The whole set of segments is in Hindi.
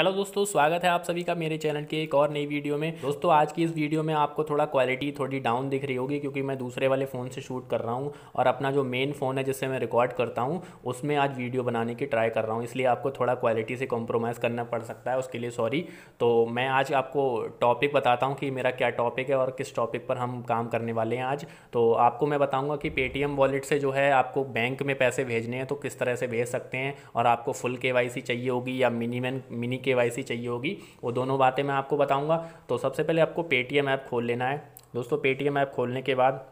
हेलो दोस्तों स्वागत है आप सभी का मेरे चैनल के एक और नई वीडियो में दोस्तों आज की इस वीडियो में आपको थोड़ा क्वालिटी थोड़ी डाउन दिख रही होगी क्योंकि मैं दूसरे वाले फ़ोन से शूट कर रहा हूँ और अपना जो मेन फ़ोन है जिससे मैं रिकॉर्ड करता हूँ उसमें आज वीडियो बनाने की ट्राई कर रहा हूँ इसलिए आपको थोड़ा क्वालिटी से कॉम्प्रोमाइज़ करना पड़ सकता है उसके लिए सॉरी तो मैं आज आपको टॉपिक बताता हूँ कि मेरा क्या टॉपिक है और किस टॉपिक पर हम काम करने वाले हैं आज तो आपको मैं बताऊँगा कि पेटीएम वॉलेट से जो है आपको बैंक में पैसे भेजने हैं तो किस तरह से भेज सकते हैं और आपको फुल के चाहिए होगी या मिनिमन मिनी के के चाहिए होगी वो दोनों बातें मैं आपको बताऊँगा तो सबसे पहले आपको पेटीएम ऐप खोल लेना है दोस्तों पेटीएम ऐप खोलने के बाद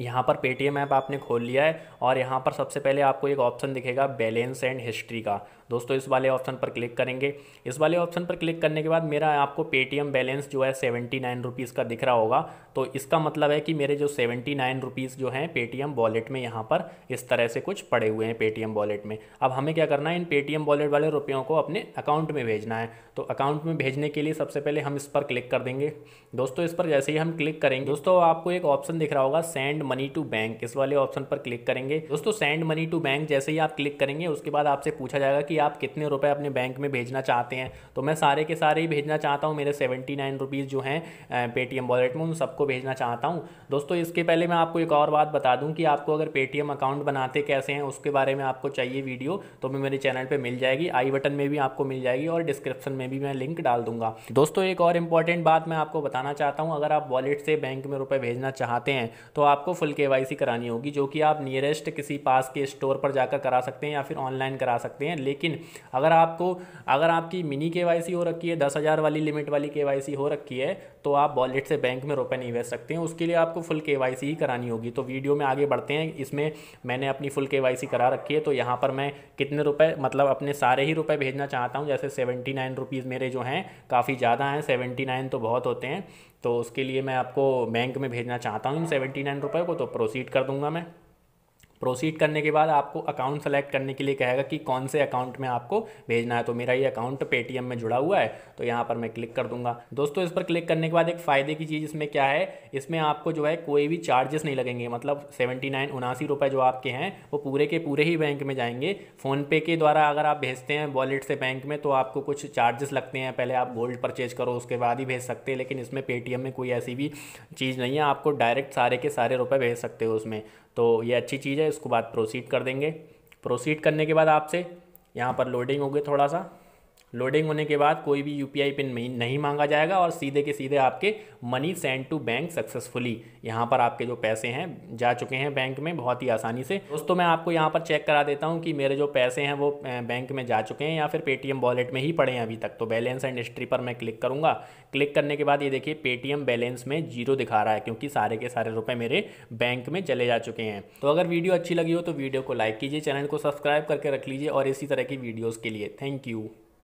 यहाँ पर पेटीएम ऐप आपने खोल लिया है और यहाँ पर सबसे पहले आपको एक ऑप्शन दिखेगा बैलेंस एंड हिस्ट्री का दोस्तों इस वाले ऑप्शन पर क्लिक करेंगे इस वाले ऑप्शन पर क्लिक करने के बाद मेरा आपको पेटीएम बैलेंस जो है सेवेंटी नाइन रुपीज़ का दिख रहा होगा तो इसका मतलब है कि मेरे जो सेवेंटी नाइन रुपीज़ जो हैं पेटीएम वॉलेट में यहाँ पर इस तरह से कुछ पड़े हुए हैं पेटीएम वॉलेट में अब हमें क्या करना है इन पेटीएम वॉलेट वाले रुपयों को अपने अकाउंट में भेजना है तो अकाउंट में भेजने के लिए सबसे पहले हम इस पर क्लिक कर देंगे दोस्तों इस पर जैसे ही हम क्लिक करेंगे दोस्तों आपको एक ऑप्शन दिख रहा होगा send send money to bank इस वाले ऑप्शन पर क्लिक करेंगे दोस्तों सेंड मनी टू बैंक जैसे ही आप क्लिक करेंगे उसके बाद आपसे पूछा जाएगा कि आप कितने रुपए अपने बैंक में भेजना चाहते हैं तो मैं सारे के सारे ही भेजना चाहता हूँ मेरे सेवेंटी नाइन रुपीज़ जो हैं पेटीएम वॉलेट में उन सबको भेजना चाहता हूँ दोस्तों इसके पहले मैं आपको एक और बात बता दूँ कि आपको अगर पेटीएम अकाउंट बनाते कैसे हैं उसके बारे में आपको चाहिए वीडियो तो मैं मेरे चैनल पर मिल जाएगी आई बटन में भी आपको मिल जाएगी और डिस्क्रिप्शन में भी मैं लिंक डाल दूंगा दोस्तों एक और इम्पॉर्टेंट बात मैं आपको बताना चाहता हूँ अगर आप वॉलेट से बैंक में रुपये भेजना चाहते हैं तो आपको आपको फुल के करानी होगी जो कि आप नियरेस्ट किसी पास के स्टोर पर जाकर करा सकते हैं या फिर ऑनलाइन करा सकते हैं लेकिन अगर आपको अगर आपकी मिनी के हो रखी है दस हज़ार वाली लिमिट वाली के हो रखी है तो आप वॉलेट से बैंक में रुपये नहीं भेज सकते हैं उसके लिए आपको फुल के ही करानी होगी तो वीडियो में आगे बढ़ते हैं इसमें मैंने अपनी फुल के करा रखी है तो यहाँ पर मैं कितने रुपये मतलब अपने सारे ही रुपये भेजना चाहता हूँ जैसे सेवेंटी नाइन रुपीज़ मेरे जो हैं काफ़ी ज़्यादा हैं सेवेंटी नाइन तो बहुत होते हैं तो उसके लिए मैं आपको बैंक में भेजना चाहता हूँ इन सेवेंटी नाइन रुपये को तो प्रोसीड कर दूंगा मैं प्रोसीड करने के बाद आपको अकाउंट सेलेक्ट करने के लिए कहेगा कि कौन से अकाउंट में आपको भेजना है तो मेरा ये अकाउंट पेटीएम में जुड़ा हुआ है तो यहाँ पर मैं क्लिक कर दूंगा दोस्तों इस पर क्लिक करने के बाद एक फ़ायदे की चीज़ इसमें क्या है इसमें आपको जो है कोई भी चार्जेस नहीं लगेंगे मतलब सेवेंटी नाइन उनासी रुपये जो आपके हैं वो पूरे के पूरे ही बैंक में जाएंगे फ़ोनपे के द्वारा अगर आप भेजते हैं वॉलेट से बैंक में तो आपको कुछ चार्जेस लगते हैं पहले आप गोल्ड परचेज करो उसके बाद ही भेज सकते हैं लेकिन इसमें पेटीएम में कोई ऐसी भी चीज़ नहीं है आपको डायरेक्ट सारे के सारे रुपये भेज सकते हो उसमें तो ये अच्छी चीज़ है उसके बाद प्रोसीड कर देंगे प्रोसीड करने के बाद आपसे यहाँ पर लोडिंग होगी थोड़ा सा लोडिंग होने के बाद कोई भी यू पिन नहीं मांगा जाएगा और सीधे के सीधे आपके money send to bank successfully यहाँ पर आपके जो पैसे हैं जा चुके हैं बैंक में बहुत ही आसानी से दोस्तों मैं आपको यहाँ पर चेक करा देता हूँ कि मेरे जो पैसे हैं वो बैंक में जा चुके हैं या फिर पेटीएम वॉलेट में ही पड़े हैं अभी तक तो बैलेंस एंड हिस्ट्री पर मैं क्लिक करूँगा क्लिक करने के बाद ये देखिए पेटीएम बैलेंस में जीरो दिखा रहा है क्योंकि सारे के सारे रुपये मेरे बैंक में चले जा चुके हैं तो अगर वीडियो अच्छी लगी हो तो वीडियो को लाइक कीजिए चैनल को सब्सक्राइब करके रख लीजिए और इसी तरह की वीडियोज़ के लिए थैंक यू